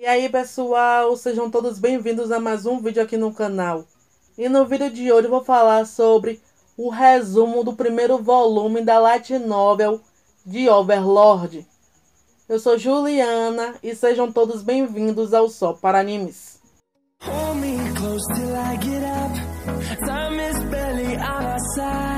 E aí pessoal, sejam todos bem-vindos a mais um vídeo aqui no canal. E no vídeo de hoje eu vou falar sobre o resumo do primeiro volume da light novel de Overlord. Eu sou Juliana e sejam todos bem-vindos ao Só para Animes. Hold me close till I get up. Time is barely on our side.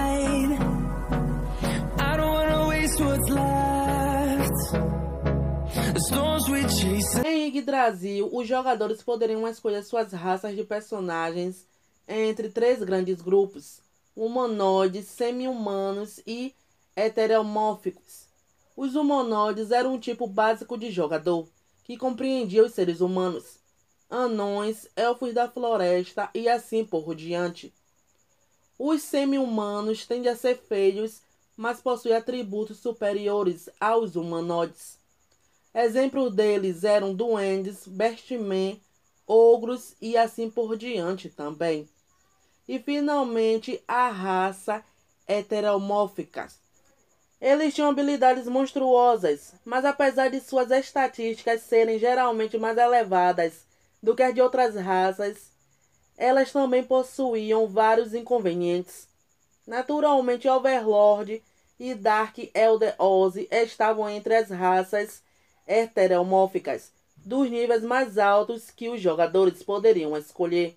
Em Yggdrasil, os jogadores poderiam escolher suas raças de personagens entre três grandes grupos: humanoides, semi-humanos e heteromórficos. Os humanoides eram um tipo básico de jogador, que compreendia os seres humanos, anões, elfos da floresta e assim por diante. Os semi-humanos tendem a ser feios, mas possuem atributos superiores aos humanoides. Exemplo deles eram duendes, bestmen, ogros e assim por diante também. E finalmente a raça heteromórfica. Eles tinham habilidades monstruosas, mas apesar de suas estatísticas serem geralmente mais elevadas do que as de outras raças, elas também possuíam vários inconvenientes. Naturalmente, Overlord e Dark Elder Ozzy estavam entre as raças heteromórficas dos níveis mais altos que os jogadores poderiam escolher.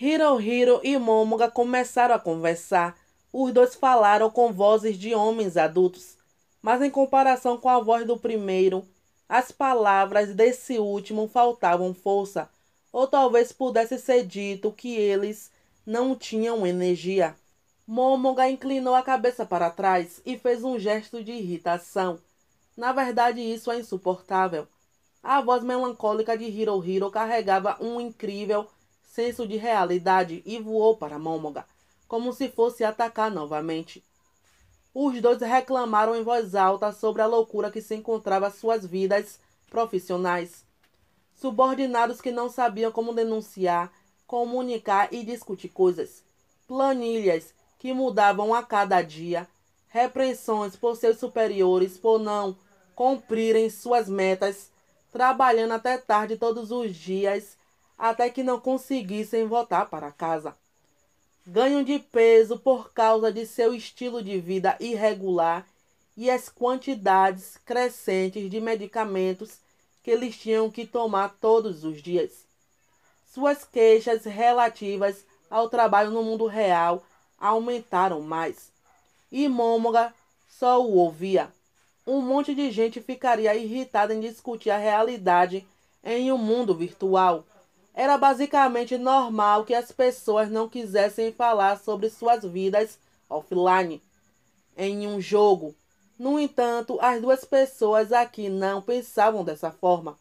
Hirohiro e Momoga começaram a conversar. Os dois falaram com vozes de homens adultos, mas em comparação com a voz do primeiro, as palavras desse último faltavam força, ou talvez pudesse ser dito que eles não tinham energia. Momoga inclinou a cabeça para trás e fez um gesto de irritação. Na verdade, isso é insuportável. A voz melancólica de Hiro Hiro carregava um incrível senso de realidade e voou para Momoga, como se fosse atacar novamente. Os dois reclamaram em voz alta sobre a loucura que se encontrava suas vidas profissionais. Subordinados que não sabiam como denunciar, comunicar e discutir coisas. Planilhas que mudavam a cada dia. Repreensões por seus superiores por não cumprirem suas metas, trabalhando até tarde todos os dias, até que não conseguissem voltar para casa. Ganham de peso por causa de seu estilo de vida irregular e as quantidades crescentes de medicamentos que eles tinham que tomar todos os dias. Suas queixas relativas ao trabalho no mundo real aumentaram mais. E Mômoga só o ouvia um monte de gente ficaria irritada em discutir a realidade em um mundo virtual. Era basicamente normal que as pessoas não quisessem falar sobre suas vidas offline em um jogo. No entanto, as duas pessoas aqui não pensavam dessa forma.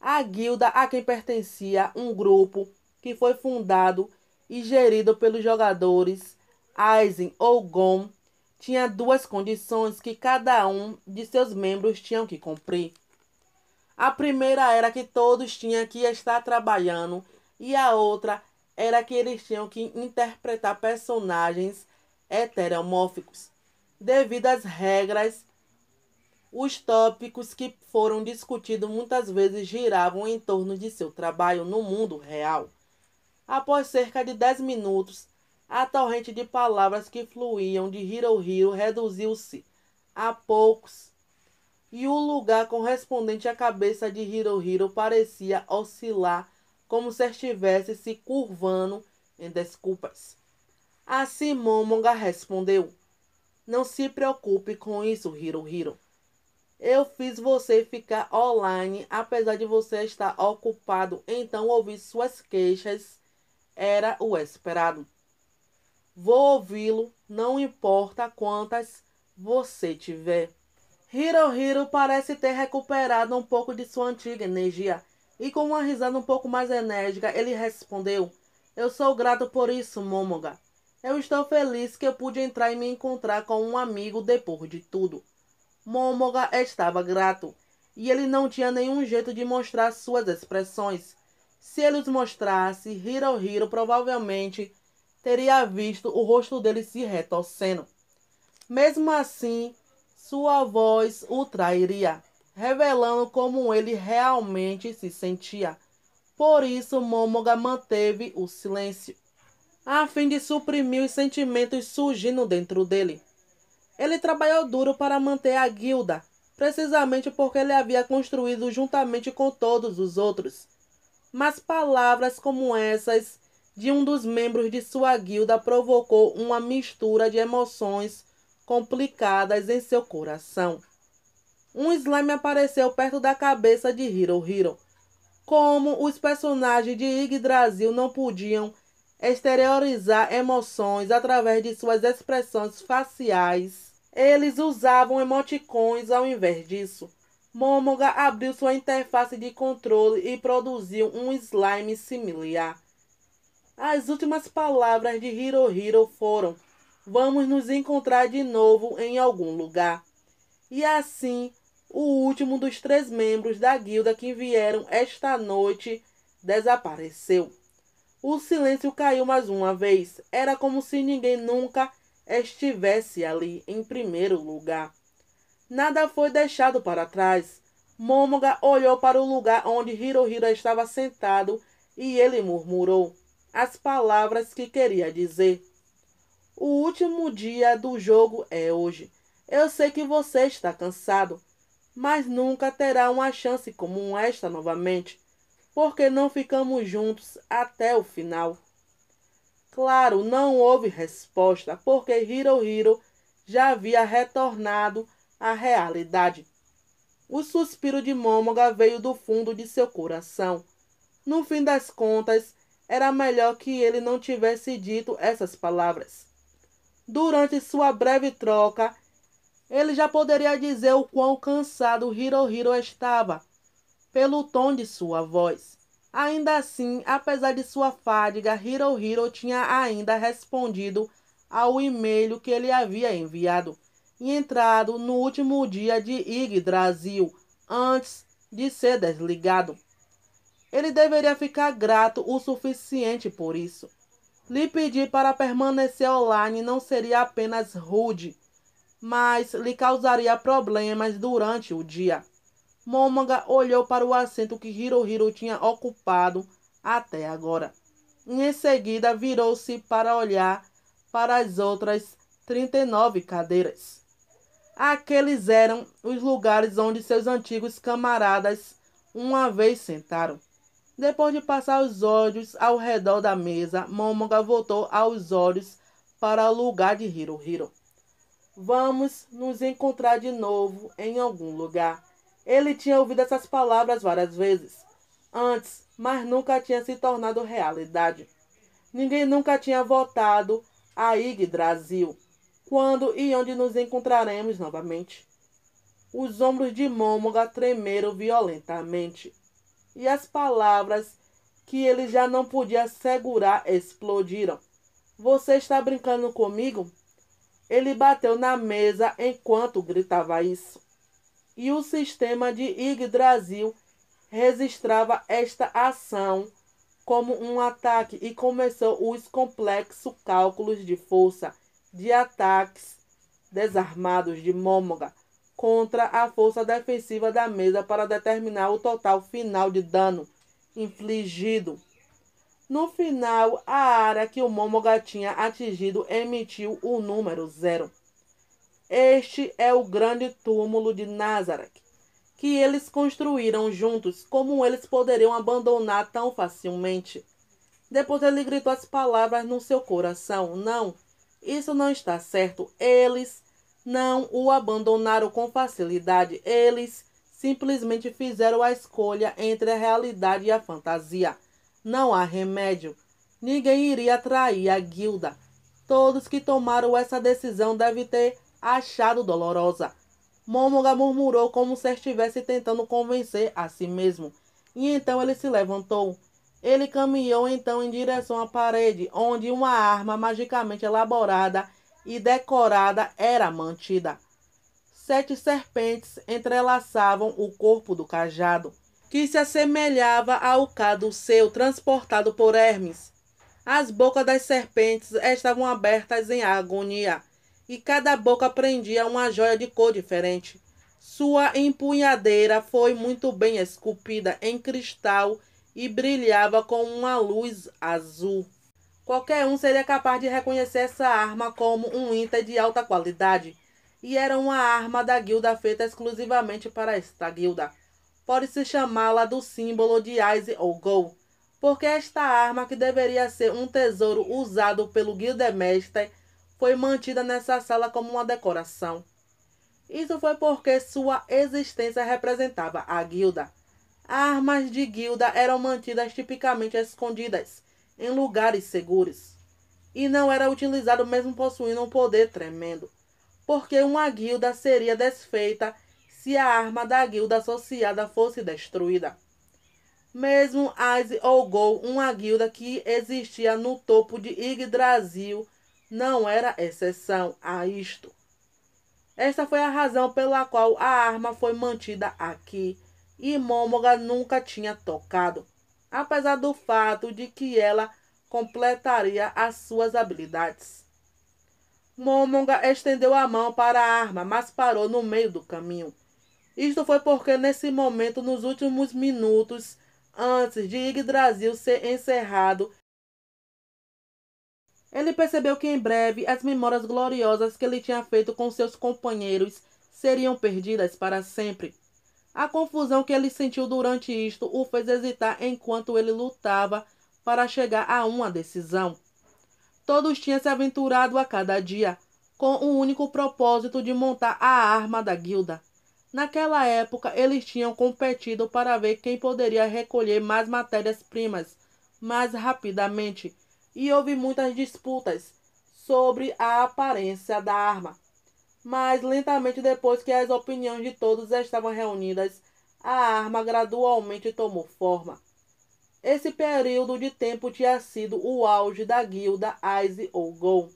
A guilda a quem pertencia um grupo que foi fundado e gerido pelos jogadores Aizen ou Gon tinha duas condições que cada um de seus membros tinham que cumprir. A primeira era que todos tinham que estar trabalhando e a outra era que eles tinham que interpretar personagens heteromórficos, devido às regras os tópicos que foram discutidos muitas vezes giravam em torno de seu trabalho no mundo real. Após cerca de 10 minutos, a torrente de palavras que fluíam de Hirohiro reduziu-se a poucos e o lugar correspondente à cabeça de Hirohiro parecia oscilar como se estivesse se curvando em desculpas. Assim Momonga respondeu: Não se preocupe com isso, Hirohiro. Eu fiz você ficar online, apesar de você estar ocupado, então ouvir suas queixas era o esperado. Vou ouvi-lo, não importa quantas você tiver. Hirohiro parece ter recuperado um pouco de sua antiga energia e com uma risada um pouco mais enérgica ele respondeu: Eu sou grato por isso, Momoga. Eu estou feliz que eu pude entrar e me encontrar com um amigo depois de tudo. Momoga estava grato e ele não tinha nenhum jeito de mostrar suas expressões. Se ele os mostrasse, Hirohiro provavelmente teria visto o rosto dele se retorcendo. Mesmo assim, sua voz o trairia, revelando como ele realmente se sentia. Por isso, Momoga manteve o silêncio, a fim de suprimir os sentimentos surgindo dentro dele. Ele trabalhou duro para manter a guilda, precisamente porque ele havia construído juntamente com todos os outros. Mas palavras como essas de um dos membros de sua guilda provocou uma mistura de emoções complicadas em seu coração. Um slime apareceu perto da cabeça de Hiro Hiro. Como os personagens de Yggdrasil não podiam exteriorizar emoções através de suas expressões faciais, eles usavam emoticons ao invés disso. Momoga abriu sua interface de controle e produziu um slime similar. As últimas palavras de Hirohiro foram: Vamos nos encontrar de novo em algum lugar. E assim, o último dos três membros da guilda que vieram esta noite desapareceu. O silêncio caiu mais uma vez. Era como se ninguém nunca estivesse ali em primeiro lugar. Nada foi deixado para trás. Momoga olhou para o lugar onde Hirohiro estava sentado e ele murmurou: as palavras que queria dizer. O último dia do jogo é hoje. Eu sei que você está cansado, mas nunca terá uma chance como esta novamente, porque não ficamos juntos até o final. Claro, não houve resposta, porque Hirohiro já havia retornado à realidade. O suspiro de Momoga veio do fundo de seu coração. No fim das contas, era melhor que ele não tivesse dito essas palavras. Durante sua breve troca, ele já poderia dizer o quão cansado Hirohiro estava, pelo tom de sua voz. Ainda assim, apesar de sua fadiga, Hirohiro tinha ainda respondido ao e-mail que ele havia enviado e entrado no último dia de Yggdrasil, antes de ser desligado. Ele deveria ficar grato o suficiente por isso. Lhe pedir para permanecer online não seria apenas rude, mas lhe causaria problemas durante o dia. Momonga olhou para o assento que Hirohiro tinha ocupado até agora. Em seguida, virou-se para olhar para as outras 39 cadeiras. Aqueles eram os lugares onde seus antigos camaradas uma vez sentaram. Depois de passar os olhos ao redor da mesa, Momonga voltou aos olhos para o lugar de Hirohiro. Vamos nos encontrar de novo em algum lugar. Ele tinha ouvido essas palavras várias vezes antes, mas nunca tinha se tornado realidade. Ninguém nunca tinha voltado a Yggdrasil. Quando e onde nos encontraremos novamente? Os ombros de Momonga tremeram violentamente e as palavras que ele já não podia segurar explodiram. Você está brincando comigo? Ele bateu na mesa enquanto gritava isso. E o sistema de Yggdrasil registrava esta ação como um ataque e começou os complexos cálculos de força de ataques desarmados de Mômoga contra a força defensiva da mesa para determinar o total final de dano infligido. No final, a área que o Momoga tinha atingido emitiu o número zero. Este é o grande túmulo de Nazareth, que eles construíram juntos, como eles poderiam abandonar tão facilmente. Depois ele gritou as palavras no seu coração: Não, isso não está certo. Eles não o abandonaram com facilidade. Eles simplesmente fizeram a escolha entre a realidade e a fantasia. Não há remédio. Ninguém iria trair a guilda. Todos que tomaram essa decisão devem ter achado dolorosa. momonga murmurou como se estivesse tentando convencer a si mesmo. E então ele se levantou. Ele caminhou então em direção à parede, onde uma arma magicamente elaborada e decorada era mantida. Sete serpentes entrelaçavam o corpo do cajado, que se assemelhava ao caduceu transportado por Hermes. As bocas das serpentes estavam abertas em agonia, e cada boca prendia uma joia de cor diferente. Sua empunhadeira foi muito bem esculpida em cristal e brilhava com uma luz azul. Qualquer um seria capaz de reconhecer essa arma como um INTA de alta qualidade, e era uma arma da guilda feita exclusivamente para esta guilda. Pode-se chamá-la do símbolo de Ice ou Gol, porque esta arma, que deveria ser um tesouro usado pelo Guildmaster, foi mantida nessa sala como uma decoração. Isso foi porque sua existência representava a guilda. Armas de guilda eram mantidas tipicamente escondidas, em lugares seguros, e não era utilizado mesmo possuindo um poder tremendo, porque uma guilda seria desfeita se a arma da guilda associada fosse destruída. Mesmo Aze ou Gol, uma guilda que existia no topo de Yggdrasil, não era exceção a isto. Esta foi a razão pela qual a arma foi mantida aqui e Mômoga nunca tinha tocado apesar do fato de que ela completaria as suas habilidades. Momonga estendeu a mão para a arma, mas parou no meio do caminho. Isto foi porque, nesse momento, nos últimos minutos, antes de Yggdrasil ser encerrado, ele percebeu que em breve as memórias gloriosas que ele tinha feito com seus companheiros seriam perdidas para sempre. A confusão que ele sentiu durante isto o fez hesitar enquanto ele lutava para chegar a uma decisão. Todos tinham se aventurado a cada dia, com o único propósito de montar a arma da guilda. Naquela época, eles tinham competido para ver quem poderia recolher mais matérias-primas mais rapidamente, e houve muitas disputas sobre a aparência da arma, mas lentamente depois que as opiniões de todos estavam reunidas, a arma gradualmente tomou forma. Esse período de tempo tinha sido o auge da guilda Ice ou Go.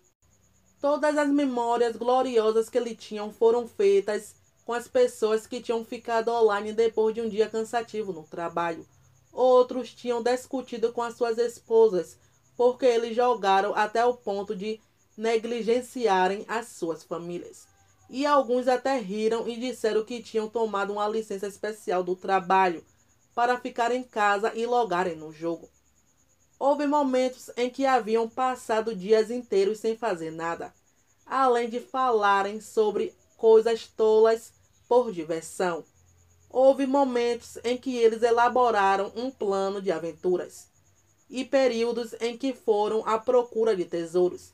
Todas as memórias gloriosas que ele tinham foram feitas com as pessoas que tinham ficado online depois de um dia cansativo no trabalho. Outros tinham discutido com as suas esposas, porque eles jogaram até o ponto de negligenciarem as suas famílias. E alguns até riram e disseram que tinham tomado uma licença especial do trabalho para ficar em casa e logarem no jogo. Houve momentos em que haviam passado dias inteiros sem fazer nada, além de falarem sobre coisas tolas por diversão. Houve momentos em que eles elaboraram um plano de aventuras e períodos em que foram à procura de tesouros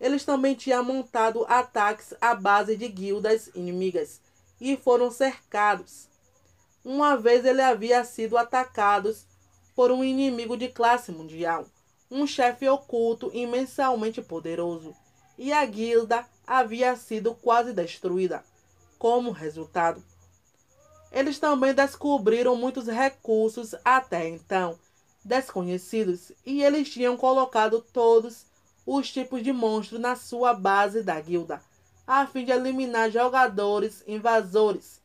eles também tinham montado ataques à base de guildas inimigas e foram cercados. Uma vez ele havia sido atacado por um inimigo de classe mundial, um chefe oculto imensamente poderoso, e a guilda havia sido quase destruída. Como resultado, eles também descobriram muitos recursos até então desconhecidos e eles tinham colocado todos os tipos de monstro na sua base da guilda, a fim de eliminar jogadores invasores.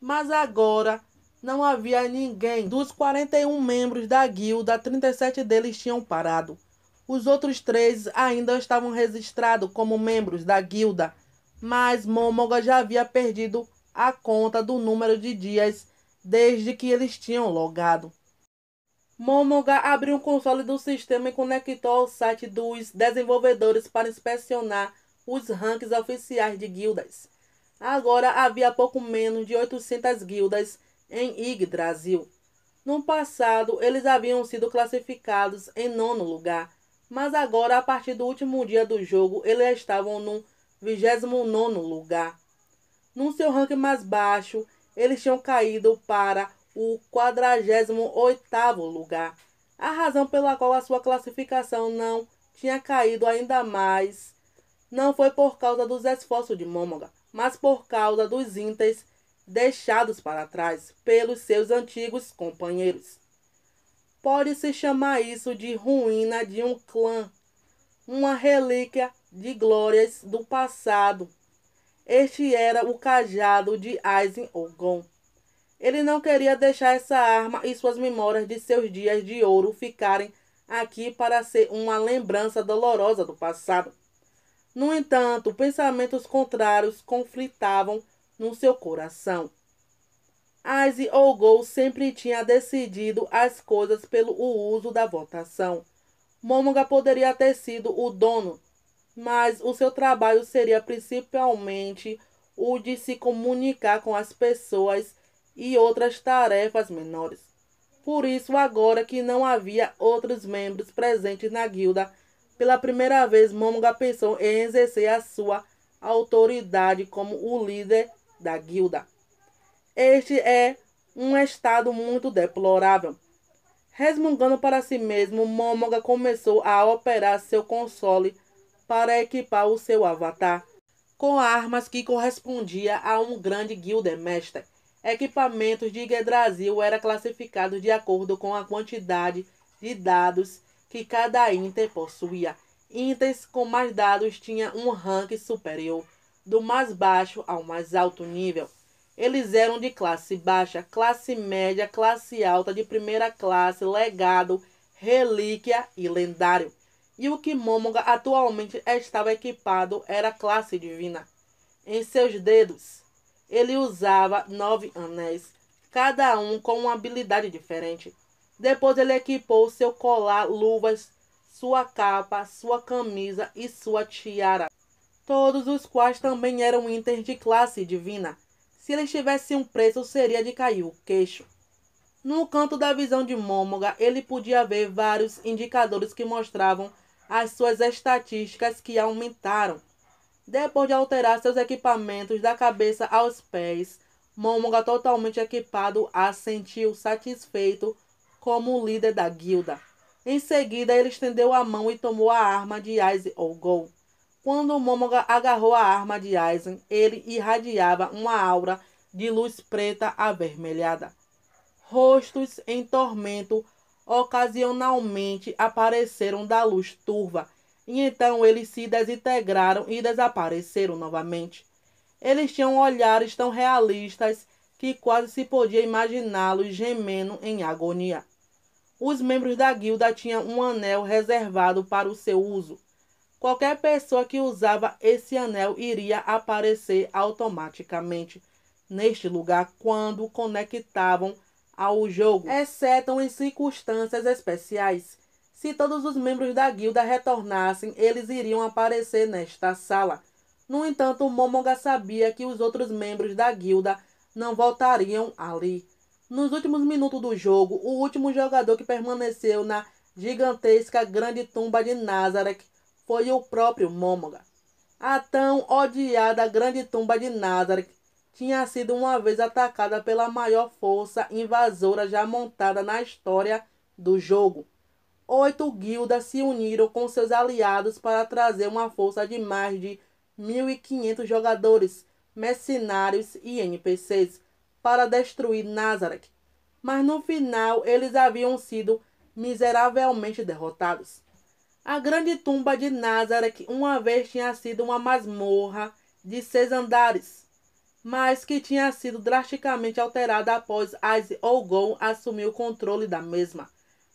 Mas agora não havia ninguém. Dos 41 membros da guilda, 37 deles tinham parado. Os outros três ainda estavam registrados como membros da guilda, mas Momoga já havia perdido a conta do número de dias desde que eles tinham logado. Momoga abriu um console do sistema e conectou ao site dos desenvolvedores para inspecionar os rankings oficiais de guildas. Agora havia pouco menos de 800 guildas em Yggdrasil. No passado, eles haviam sido classificados em nono lugar, mas agora, a partir do último dia do jogo, eles estavam no 29 lugar. No seu ranking mais baixo, eles tinham caído para o 48º lugar, a razão pela qual a sua classificação não tinha caído ainda mais não foi por causa dos esforços de Mômaga, mas por causa dos ínteres deixados para trás pelos seus antigos companheiros. Pode-se chamar isso de ruína de um clã, uma relíquia de glórias do passado. Este era o cajado de Aizen Ogon. Ele não queria deixar essa arma e suas memórias de seus dias de ouro ficarem aqui para ser uma lembrança dolorosa do passado. No entanto, pensamentos contrários conflitavam no seu coração. Aze Ogou sempre tinha decidido as coisas pelo uso da votação. Momoga poderia ter sido o dono, mas o seu trabalho seria principalmente o de se comunicar com as pessoas e outras tarefas menores. Por isso, agora que não havia outros membros presentes na guilda, pela primeira vez Momonga pensou em exercer a sua autoridade como o líder da guilda. Este é um estado muito deplorável. Resmungando para si mesmo, Momonga começou a operar seu console para equipar o seu avatar com armas que correspondia a um grande mestre equipamentos de Brasil era classificado de acordo com a quantidade de dados que cada Inter possuía. Inters com mais dados tinha um rank superior, do mais baixo ao mais alto nível. Eles eram de classe baixa, classe média, classe alta, de primeira classe, legado, relíquia e lendário. E o Kimomonga atualmente estava equipado era classe divina. Em seus dedos, ele usava nove anéis, cada um com uma habilidade diferente. Depois ele equipou seu colar, luvas, sua capa, sua camisa e sua tiara, todos os quais também eram itens de classe divina. Se eles tivessem um preço, seria de cair o queixo. No canto da visão de Mômoga, ele podia ver vários indicadores que mostravam as suas estatísticas que aumentaram. Depois de alterar seus equipamentos da cabeça aos pés, Momonga, totalmente equipado, a sentiu satisfeito como líder da guilda. Em seguida, ele estendeu a mão e tomou a arma de Aizen ou Gol. Quando Momonga agarrou a arma de Aizen, ele irradiava uma aura de luz preta avermelhada. Rostos em tormento ocasionalmente apareceram da luz turva e então eles se desintegraram e desapareceram novamente. Eles tinham olhares tão realistas que quase se podia imaginá-los gemendo em agonia. Os membros da guilda tinham um anel reservado para o seu uso. Qualquer pessoa que usava esse anel iria aparecer automaticamente neste lugar quando conectavam ao jogo, exceto em circunstâncias especiais. Se todos os membros da guilda retornassem, eles iriam aparecer nesta sala. No entanto, Momonga sabia que os outros membros da guilda não voltariam ali. Nos últimos minutos do jogo, o último jogador que permaneceu na gigantesca grande tumba de Nazareth foi o próprio Momonga. A tão odiada grande tumba de Nazareth tinha sido uma vez atacada pela maior força invasora já montada na história do jogo oito guildas se uniram com seus aliados para trazer uma força de mais de 1.500 jogadores, mercenários e NPCs para destruir Nazareth. Mas no final eles haviam sido miseravelmente derrotados. A grande tumba de Nazareth uma vez tinha sido uma masmorra de seis andares, mas que tinha sido drasticamente alterada após as Ogon assumir o controle da mesma.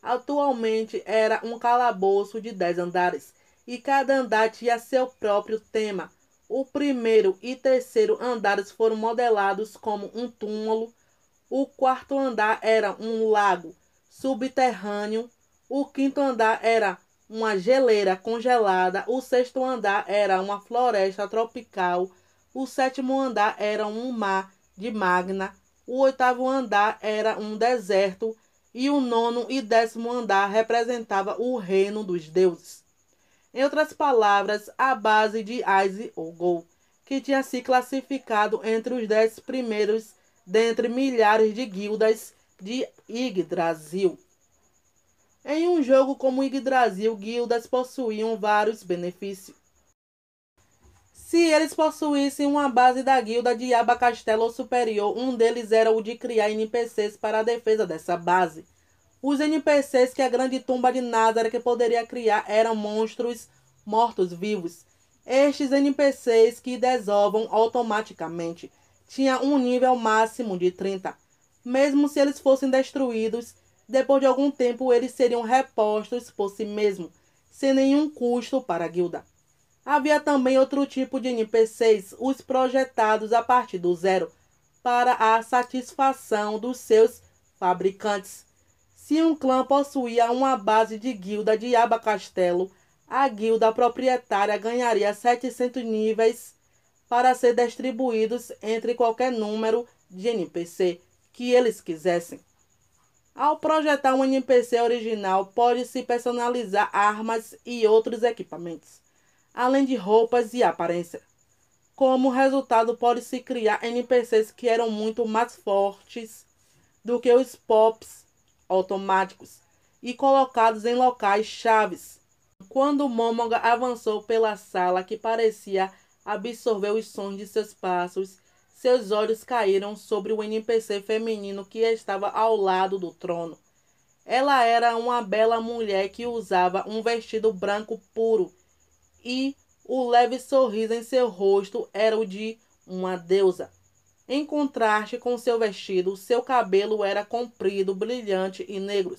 Atualmente era um calabouço de dez andares e cada andar tinha seu próprio tema. O primeiro e terceiro andares foram modelados como um túmulo, o quarto andar era um lago subterrâneo, o quinto andar era uma geleira congelada, o sexto andar era uma floresta tropical, o sétimo andar era um mar de magna, o oitavo andar era um deserto e o nono e décimo andar representava o reino dos deuses. Em outras palavras, a base de Aise ou Gol, que tinha se classificado entre os dez primeiros dentre milhares de guildas de Yggdrasil. Em um jogo como Yggdrasil, guildas possuíam vários benefícios. Se eles possuíssem uma base da guilda de Aba Castelo Superior, um deles era o de criar NPCs para a defesa dessa base. Os NPCs que a grande tumba de Nazaré que poderia criar eram monstros mortos-vivos. Estes NPCs que desovam automaticamente. Tinha um nível máximo de 30. Mesmo se eles fossem destruídos, depois de algum tempo eles seriam repostos por si mesmo, sem nenhum custo para a guilda. Havia também outro tipo de NPCs, os projetados a partir do zero, para a satisfação dos seus fabricantes. Se um clã possuía uma base de guilda de Aba Castelo, a guilda proprietária ganharia 700 níveis para ser distribuídos entre qualquer número de NPC que eles quisessem. Ao projetar um NPC original, pode-se personalizar armas e outros equipamentos além de roupas e aparência. Como resultado, pode-se criar NPCs que eram muito mais fortes do que os POPs automáticos e colocados em locais chaves. Quando Momoga avançou pela sala que parecia absorver os sons de seus passos, seus olhos caíram sobre o NPC feminino que estava ao lado do trono. Ela era uma bela mulher que usava um vestido branco puro e o leve sorriso em seu rosto era o de uma deusa. Em contraste com seu vestido, seu cabelo era comprido, brilhante e negro,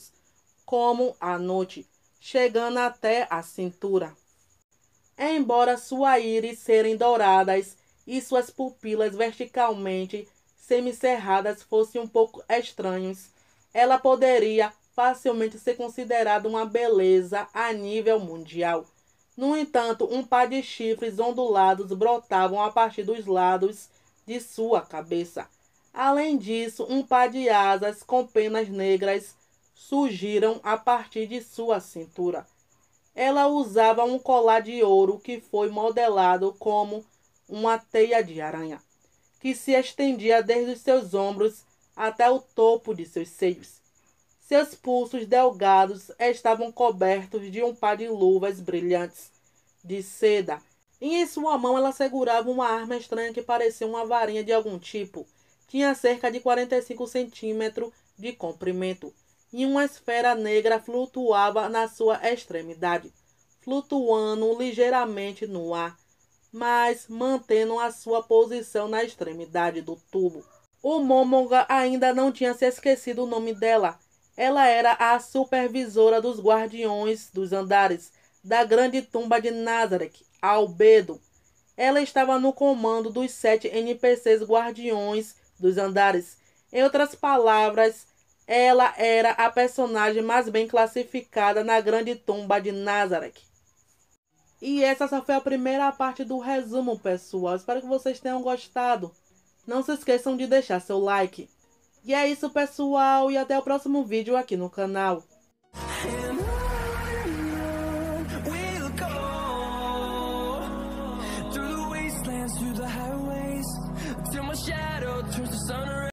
como a noite, chegando até a cintura. Embora sua íris serem douradas e suas pupilas verticalmente semicerradas fossem um pouco estranhos, ela poderia facilmente ser considerada uma beleza a nível mundial. No entanto, um par de chifres ondulados brotavam a partir dos lados de sua cabeça. Além disso, um par de asas com penas negras surgiram a partir de sua cintura. Ela usava um colar de ouro que foi modelado como uma teia de aranha, que se estendia desde os seus ombros até o topo de seus seios. Seus pulsos delgados estavam cobertos de um par de luvas brilhantes de seda, e em sua mão ela segurava uma arma estranha que parecia uma varinha de algum tipo. Tinha cerca de 45 centímetros de comprimento, e uma esfera negra flutuava na sua extremidade, flutuando ligeiramente no ar, mas mantendo a sua posição na extremidade do tubo. O Momonga ainda não tinha se esquecido o nome dela, ela era a supervisora dos guardiões dos andares da grande tumba de Nazareth, Albedo. Ela estava no comando dos sete NPCs guardiões dos andares. Em outras palavras, ela era a personagem mais bem classificada na grande tumba de Nazareth. E essa só foi a primeira parte do resumo, pessoal. Espero que vocês tenham gostado. Não se esqueçam de deixar seu like. E é isso, pessoal, e até o próximo vídeo aqui no canal.